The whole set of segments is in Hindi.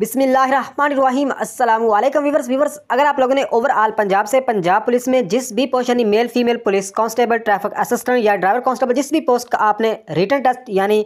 बिसमीम अस्सलाम वालेकुम वीवर्स वीवर्स अगर आप लोगों ने ओवरऑल पंजाब से पंजाब पुलिस में जिस भी पोस्ट यानी male female police constable traffic assistant या ड्राइवर कांस्टेबल जिस भी पोस्ट का आपने रिटर्न टेस्ट यानी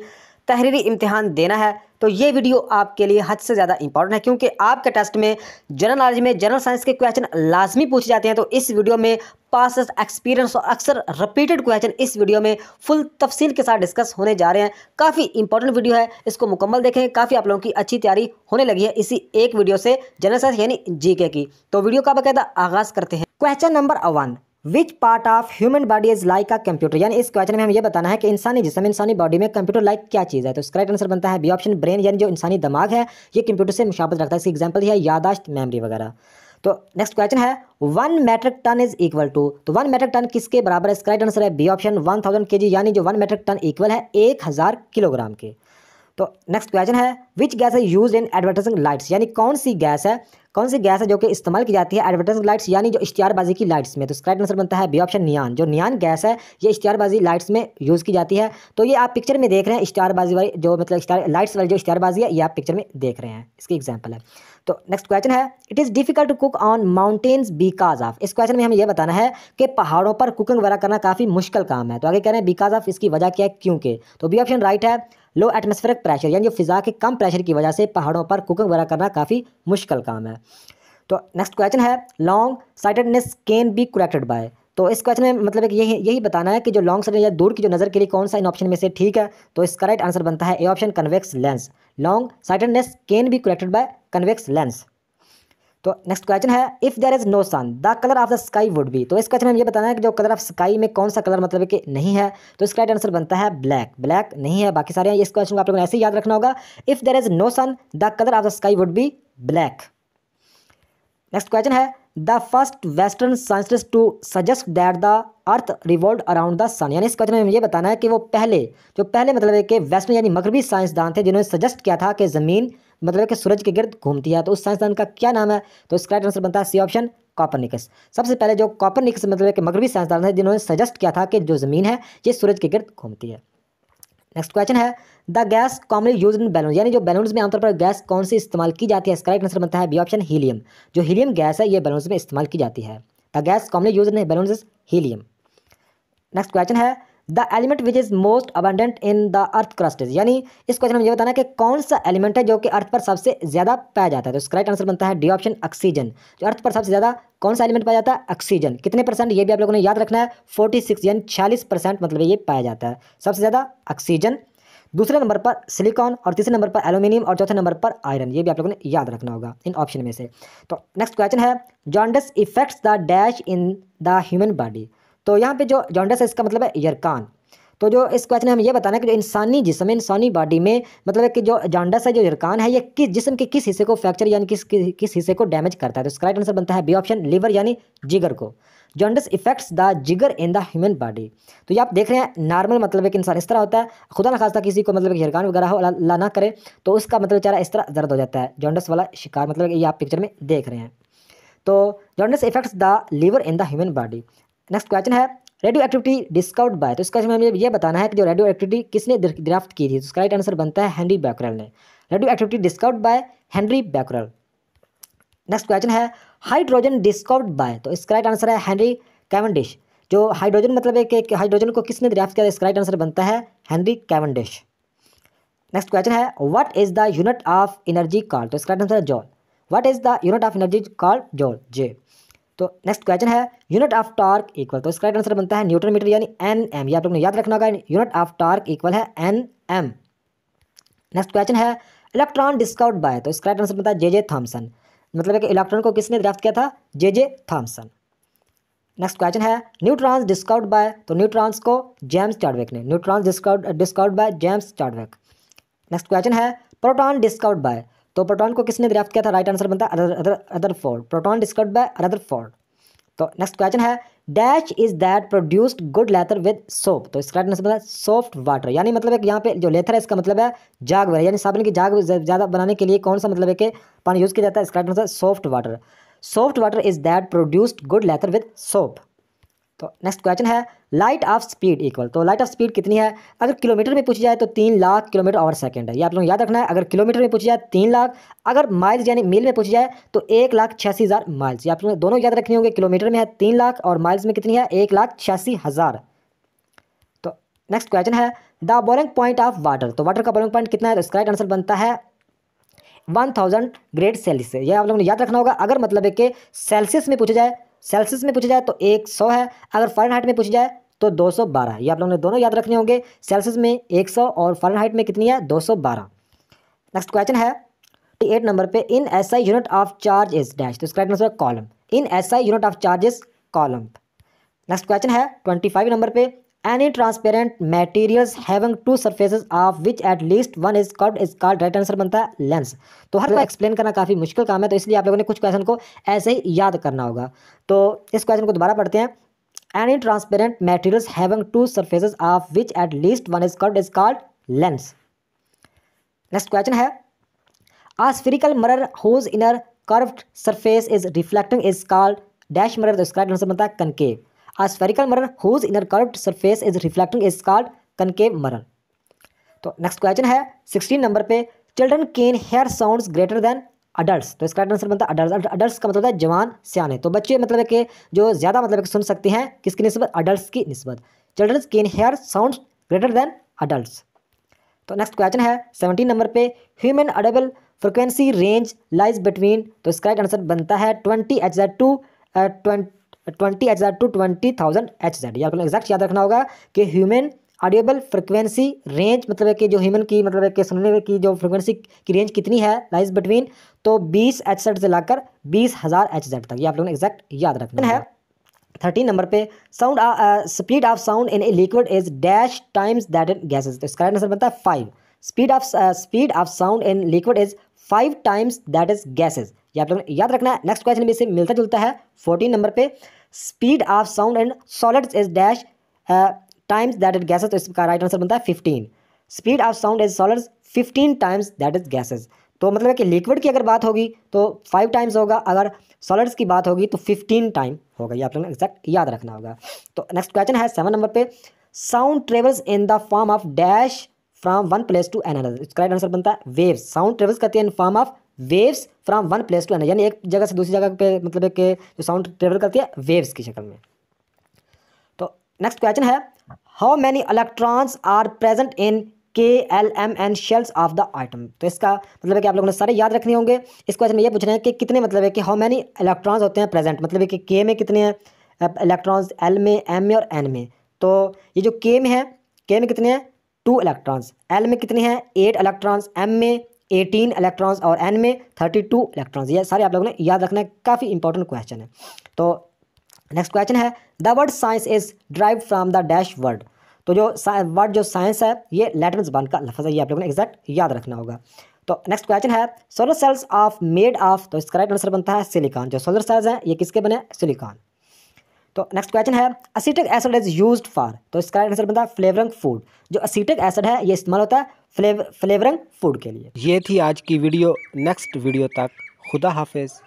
तहरीरी इम्तिहान देना है तो ये वीडियो आपके लिए हद से ज़्यादा इंपॉर्टेंट है क्योंकि आपके टेस्ट में जनरल नॉलेज में जनरल साइंस के क्वेश्चन लाजमी पूछे जाते हैं तो इस वीडियो में पास एक्सपीरियंस और अक्सर रिपीटेड क्वेश्चन इस वीडियो में फुल तफसील के साथ डिस्कस होने जा रहे हैं काफ़ी इंपॉर्टेंट वीडियो है इसको मुकम्मल देखें काफ़ी आप लोगों की अच्छी तैयारी होने लगी है इसी एक वीडियो से जनरल साइंस यानी जीके की तो वीडियो का बाकायदा आगाज़ करते हैं question number one which part of human body is like a computer यानी इस क्वेश्चन में हमें यह बताना है कि इंसानी जिसम इंसानी बॉडी में कंप्यूटर लाइक क्या चीज़ है तो इसका राइट आंसर बनता है बी ऑप्शन ब्रेन यानी जो इंसानी दिमाग है ये कंप्यूटर से मुशाबत रखता है इसकी एग्जाम्पल है यादाश्त मेमरी वगैरह तो नेक्स्ट क्वेश्चन है one metric ton is equal to तो वन मेट्रिक टन किसके बराबर इसका राइट आंसर है B option one thousand K G यानी जो वन मेट्रिक टन इक्वल है एक हज़ार किलोग्राम के तो नेक्स्ट क्वेश्चन है विच गैस है यूज इन एडवर्टाइजिंग लाइट्स यानी कौन सी गैस है कौन सी गैस है जो कि इस्तेमाल की जाती है एडवर्टाइज लाइट्स यानी जो इश्तियारबाजी की लाइट्स में तो स्क्राइट आंसर बनता है बी ऑप्शन नियान जो नियान गैस है ये इश्तियारबाजी लाइट्स में यूज़ की जाती है तो ये आप पिक्चर में देख रहे हैं इश्तियारबाजी वाली जो मतलब लाइट्स वाली जो इश्तियारबाजी है ये आप पिक्चर में देख रहे हैं इसकी एग्जाम्पल है तो नेक्स्ट क्वेश्चन है it is difficult to cook on mountains because of इस क्वेश्चन में हमें यह बताना है कि पहाड़ों पर कुकिंग वगैरह करना काफ़ी मुश्किल काम है तो आगे कह रहे हैं बिकॉज ऑफ इसकी वजह क्या है क्योंकि तो बी ऑप्शन राइट है लो एटमोस्फेरिक प्रेशर यानी फिज़ा के कम प्रेशर की वजह से पहाड़ों पर कुकिंग वगैरह करना काफ़ी मुश्किल काम है तो नेक्स्ट क्वेश्चन है long sightedness can be corrected by तो इस क्वेश्चन में मतलब एक यही यही बताना है कि जो लॉन्ग साइड या दूर की जो नज़र के लिए कौन सा इन ऑप्शन में से ठीक है तो इसका राइट आंसर बनता है A option convex lens long sightedness can be corrected by convex lens तो नेक्स्ट क्वेश्चन है if there is no sun the colour of the sky would be तो इस क्वेश्चन में हमें ये बताना है कि जो कलर ऑफ स्काई में कौन सा कलर मतलब कि नहीं है तो इसका राइट आंसर बनता है ब्लैक ब्लैक नहीं है बाकी सारे हैं इस क्वेश्चन को आप लोगों ने ऐसे ही याद रखना होगा if there is no sun the colour of the sky would be black next question है the first western scientist to suggest that the earth revolve around the sun यानी इस क्वेश्चन में ये बताना है कि वो पहले जो पहले मतलब है कि वेस्टर्न यानी मगरबी साइंसदान थे जिन्होंने सजेस्ट किया था कि ज़मीन मतलब कि सूरज के गिर्द घूमती है तो उस साइंसदान का क्या नाम है तो इसका आंसर बनता है सी ऑप्शन कॉपरनिकस सबसे पहले जो कॉपरनिकस मतलब कि मगरबी साइंसदान थे जिन्होंने सजेस्ट किया था कि जो ज़मीन है ये सूरज के गिर्द घूमती है नेक्स्ट क्वेश्चन है the gas commonly use in balloon यानी जो बैलून में आमतौर पर गैस कौन सी इस्तेमाल की जाती है इसका राइट आंसर बनता है बी ऑप्शन हीलियम जो हीलियम गैस है ये बैलून में इस्तेमाल की जाती है the gas commonly use in balloon helium next question है the element which is most abundant in the earth is यानी इस क्वेश्चन में ये बताना कि कौन सा एलिमेंट है जो कि अर्थ पर सबसे ज़्यादा पाया जाता है तो इसका राइट आंसर बनता है डी ऑप्शन ऑक्सीजन जो अर्थ पर सबसे ज़्यादा कौन सा एलिमेंट पाया जाता है ऑक्सीजन कितने परसेंट ये भी आप लोगों ने याद रखना है फोर्टी सिक्स यानी छियालीस परसेंट मतलब ये पाया जाता है सबसे ज़्यादा ऑक्सीजन दूसरे नंबर पर सिलिकॉन और तीसरे नंबर पर एल्यूमिनियम और चौथे नंबर पर आयरन ये भी आप लोगों ने याद रखना होगा इन ऑप्शन में से तो नेक्स्ट क्वेश्चन है jaundice effects the dash in the human body तो यहाँ पे जो जॉन्डस है इसका मतलब है यरकान तो जो इस क्वेश्चन में यह बताना है कि जो इंसानी जिसम इंसानी बॉडी में मतलब कि जो जॉन्डस है जो यरकान है ये किस जिसम के किस हिस्से को फ्रैक्चर यानी किस किस हिस्से को डैमेज करता है तो इसका राइट आंसर बनता है बी ऑप्शन लीवर यानी जिगर को जॉन्डस इफेक्ट्स द जिगर इन द ह्यूमन बॉडी तो ये आप देख रहे हैं नॉर्मल मतलब एक इंसान इस तरह होता है खुदा ना खासा किसी को मतलब हिरकान वगैरह हो ला ना करे तो उसका मतलब चारा इस तरह दर्द हो जाता है जॉन्डस वाला शिकार मतलब ये आप पिक्चर में देख रहे हैं तो jaundice effects the liver in the human body next question है रेडियो एक्टिविटी डिस्काउंट बाय तो इसका हमें ये बताना है कि जो रेडियो एक्टिविटी किसने ड्राफ्ट की थी तो इसका राइट आंसर बनता है हेनरी बैकरल ने radioactivity discovered by Henry Becquerel next question है हाइड्रोजन डिस्काउंट बाय तो इसका राइट आंसर है हेनरी कैवनडिश जो हाइड्रोजन मतलब है कि हाइड्रोजन को किसने ड्राफ्ट किया इसका राइट आंसर बनता है हेनरी कैवनडिश नेक्स्ट क्वेश्चन है what is the unit of energy call तो इसका राइट आंसर है joule what is the unit of energy call joule J तो नेक्स्ट क्वेश्चन है यूनिट ऑफ टॉर्क इक्वल तो इसका आंसर बनता है न्यूटन मीटर यानी एन एम आप लोग ने याद रखना होगा यूनिट ऑफ टॉर्क इक्वल है एन एम नेक्स्ट क्वेश्चन है इलेक्ट्रॉन डिस्काउट बाय तो इसका आंसर बनता है जे जे थॉम्सन मतलब कि इलेक्ट्रॉन को किसने ड्राफ्ट किया था J J Thomson next question है न्यूट्रॉन्स डिस्काउट बाय तो न्यूट्रॉन्स को जेम्स चार्डवेक ने neutrons discovered discovered by James Chadwick next question है प्रोटॉन डिस्काउट बाय तो प्रोटॉन को किसने दरियाफ्त किया था राइट आंसर बनता है Rutherford proton discovered by Rutherford तो नेक्स्ट क्वेश्चन है dash is that produced good lather with soap तो इसका आंसर बनता है सॉफ्ट वाटर यानी मतलब एक यहाँ पे जो लेथर है इसका मतलब है जागवर यानी साबुन की जाग ज़्यादा बनाने के लिए कौन सा मतलब है कि पानी यूज़ किया जाता है इसका answer soft water soft water is that produced good lather with soap तो नेक्स्ट क्वेश्चन है लाइट ऑफ स्पीड इक्वल तो लाइट ऑफ स्पीड कितनी है अगर किलोमीटर में पूछी जाए तो तीन लाख किलोमीटर और सेकंड है ये आप लोगों याद रखना है अगर किलोमीटर में पूछी जाए तीन लाख अगर माइल्स यानी मील में पूछी जाए तो एक लाख छियासी हज़ार माइल्स ये आप लोगों दोनों याद रखने होंगे किलोमीटर में है तीन लाख और माइल्स में कितनी है एक लाख छियासी हज़ार तो नेक्स्ट क्वेश्चन है the boiling point of water तो वाटर का बोरिंग पॉइंट कितना है तो इसका राइट आंसर बनता है वन थाउजेंड ग्रेड सेल्सियस ये आप लोगों ने याद रखना होगा अगर मतलब है कि सेल्सियस में पूछा जाए सेल्सियस में पूछा जाए तो एक सौ है अगर हाइट में पूछा जाए तो दो सौ बारह ये आप लोगों ने दोनों याद रखने होंगे सेल्सियस में एक सौ और हाइट में कितनी है दो सौ बारह नेक्स्ट क्वेश्चन है एट नंबर पे in S I unit of charge is dash तो इसका coulomb in S I unit of charge is coulomb next question है ट्वेंटी फाइव नंबर पे any transparent material having two surface of which at least one is called is called right answer बनता है लेंस तो हर एक्सप्लेन करना काफ़ी मुश्किल काम है तो इसलिए आप लोगों ने कुछ क्वेश्चन को ऐसे ही याद करना होगा तो इस क्वेश्चन को दोबारा पढ़ते हैं any transparent material having two surface of which at least one is called is called lens next question है a spherical mirror whose inner curved surface is reflecting is called dash mirror तो इसका आंसर बनता है concave A spherical mirror whose inner curved surface is reflecting is called concave mirror. तो नेक्स्ट क्वेश्चन है सिक्सटीन नंबर पे children can hear sounds greater than adult तो इसका आंसर बनता है अडल्ट अडल्ट का मतलब है जवान सियाने तो बच्चे मतलब है कि जो ज़्यादा मतलब सुन सकते हैं किसकी नस्बत अडल्ट की नस्बत children can hear sound greater than adult तो नेक्स्ट क्वेश्चन है सेवनटीन नंबर पे human audible frequency range lies between तो इसका आंसर बनता है twenty H Z to twenty twenty H to twenty thousand H Z आपको एक्जैक्ट याद रखना होगा कि ह्यूमन ऑडियोबल फ्रिक्वेंसी रेंज मतलब है कि जो ह्यूमन की मतलब है कि सुनने की जो फ्रिक्वेंसी की रेंज कितनी है लाइज बिटवीन तो बीस एच जेड से लाकर बीस हज़ार एच जेड तक ये आप लोगों ने एक्जैक्ट याद रखना है थर्टीन नंबर पे sound speed of sound in a liquid is dash times that in gases इसका इसका आंसर बनता है five speed of speed of sound in liquid is five times that is gases ये आप लोगों ने याद रखना है नेक्स्ट क्वेश्चन भी इससे मिलता जुलता है फोर्टीन नंबर पर speed of sound and solids is dash times that is gases तो इसका राइट आंसर बनता है fifteen speed of sound is solid fifteen times that is gases तो मतलब है कि लिक्विड की अगर बात होगी तो फाइव टाइम्स होगा अगर सॉलिड्स की बात होगी तो फिफ्टीन टाइम होगा ये आप लोगों एग्जैक्ट याद रखना होगा तो नेक्स्ट क्वेश्चन है सेवन नंबर पे sound travels in the form of dash from one place to another इसका राइट आंसर बनता है वेव्स साउंड ट्रेवल्स करती है in form of waves from one place to another यानी एक जगह से दूसरी जगह पे मतलब के जो साउंड ट्रेवल करती है वेव्स की शक्ल में तो नेक्स्ट क्वेश्चन है how many electrons are present in K L M N shells of the atom तो इसका मतलब है कि आप लोगों ने सारे याद रखने होंगे इस क्वेश्चन में ये पूछना है कि कितने मतलब है कि हाउ मैनी इलेक्ट्रॉन्स होते हैं प्रेजेंट मतलब है कि के में कितने हैं इलेक्ट्रॉन्स एल में एम में और एन में तो ये जो के में है के में कितने हैं टू इलेक्ट्रॉन्स एल में कितने हैं एट इलेक्ट्रॉन्स एम में एटीन इलेक्ट्रॉन्स और एन में थर्टी टू इलेक्ट्रॉन्स ये सारे आप लोगों ने याद रखना है काफ़ी इंपॉर्टेंट क्वेश्चन है तो नेक्स्ट क्वेश्चन है the word science is derived from the dash word तो जो वर्ड जो साइंस है ये लेटर जबान का लफज है ये आप लोगों ने एग्जैक्ट याद रखना होगा तो नेक्स्ट क्वेश्चन है solar cells of made of तो इसका राइट आंसर बनता है सिलिकॉन जो सोलर सेल्स हैं ये किसके बने सिलिकॉन तो नेक्स्ट क्वेश्चन है acetic acid is use for तो इसका आंसर बनता है फ्लेवरिंग फूड जो असीटिक एसिड है ये इस्तेमाल होता है फ्लेवर फ्लेवरिंग फूड के लिए ये थी आज की वीडियो नेक्स्ट वीडियो तक खुदा हाफिज़